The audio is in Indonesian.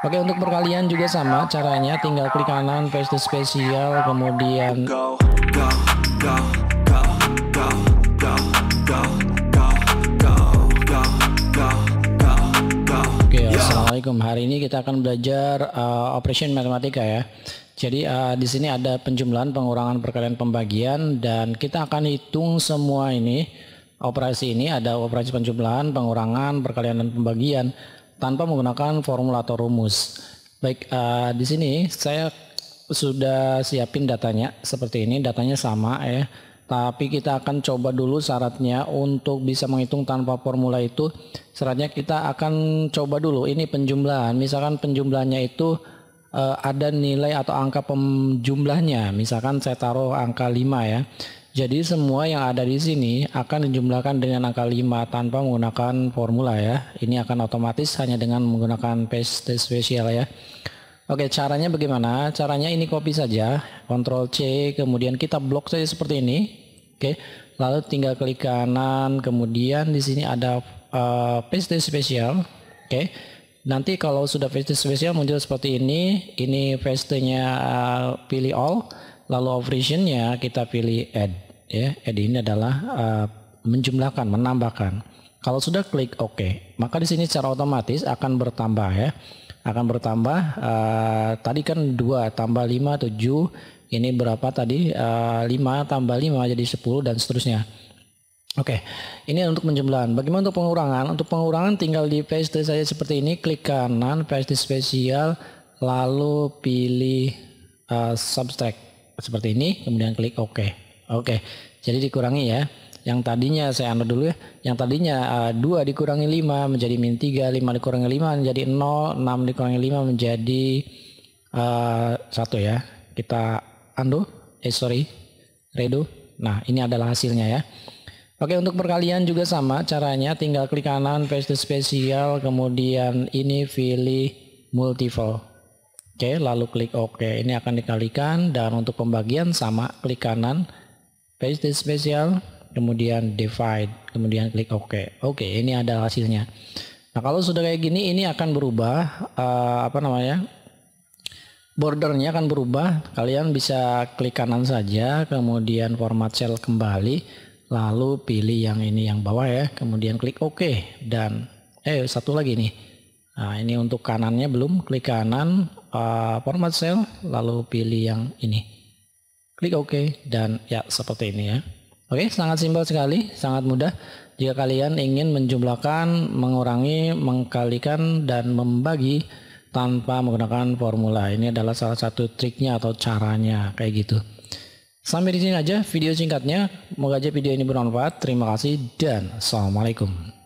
Oke untuk perkalian juga sama caranya tinggal klik kanan paste spesial kemudian Oke assalamualaikum hari ini kita akan belajar uh, operation matematika ya. Jadi uh, di sini ada penjumlahan pengurangan perkalian pembagian dan kita akan hitung semua ini operasi ini ada operasi penjumlahan pengurangan perkalian dan pembagian tanpa menggunakan formula atau rumus. Baik, uh, di sini saya sudah siapin datanya seperti ini, datanya sama ya. Tapi kita akan coba dulu syaratnya untuk bisa menghitung tanpa formula itu. Syaratnya kita akan coba dulu ini penjumlahan. Misalkan penjumlahannya itu eh, ada nilai atau angka penjumlahnya. Misalkan saya taruh angka 5 ya. Jadi semua yang ada di sini akan dijumlahkan dengan angka 5 tanpa menggunakan formula ya. Ini akan otomatis hanya dengan menggunakan paste spesial ya. Oke caranya bagaimana? Caranya ini copy saja. Ctrl C kemudian kita blok saja seperti ini. Oke lalu tinggal klik kanan kemudian di sini ada uh, paste spesial. Oke nanti kalau sudah paste spesial muncul seperti ini. Ini pastenya uh, pilih all Lalu operationnya kita pilih add. Ya, add ini adalah uh, menjumlahkan, menambahkan. Kalau sudah klik OK, maka di sini secara otomatis akan bertambah ya, akan bertambah. Uh, tadi kan dua tambah 5, 7, ini berapa tadi? Uh, 5 tambah 5 jadi 10 dan seterusnya. Oke, okay. ini untuk penjumlahan. Bagaimana untuk pengurangan? Untuk pengurangan tinggal di paste saja seperti ini, klik kanan, paste spesial, lalu pilih uh, subtract seperti ini kemudian klik OK oke jadi dikurangi ya yang tadinya saya anu dulu ya yang tadinya uh, eh, 2 dikurangi 5 menjadi min 3 5 dikurangi 5 menjadi 0 6 dikurangi 5 menjadi uh, eh, 1 ya kita undo eh sorry redo nah ini adalah hasilnya ya Oke untuk perkalian juga sama caranya tinggal klik kanan paste spesial kemudian ini pilih multiple Oke, lalu klik OK. Ini akan dikalikan dan untuk pembagian sama klik kanan, paste this special, kemudian divide, kemudian klik OK. Oke, ini ada hasilnya. Nah, kalau sudah kayak gini ini akan berubah uh, apa namanya? Bordernya akan berubah. Kalian bisa klik kanan saja, kemudian format cell kembali, lalu pilih yang ini yang bawah ya, kemudian klik OK dan eh satu lagi nih. Nah, ini untuk kanannya belum klik kanan format cell lalu pilih yang ini klik OK dan ya seperti ini ya Oke sangat simpel sekali sangat mudah jika kalian ingin menjumlahkan mengurangi mengkalikan dan membagi tanpa menggunakan formula ini adalah salah satu triknya atau caranya kayak gitu Sampai di sini aja video singkatnya. semoga aja video ini bermanfaat. Terima kasih dan Assalamualaikum.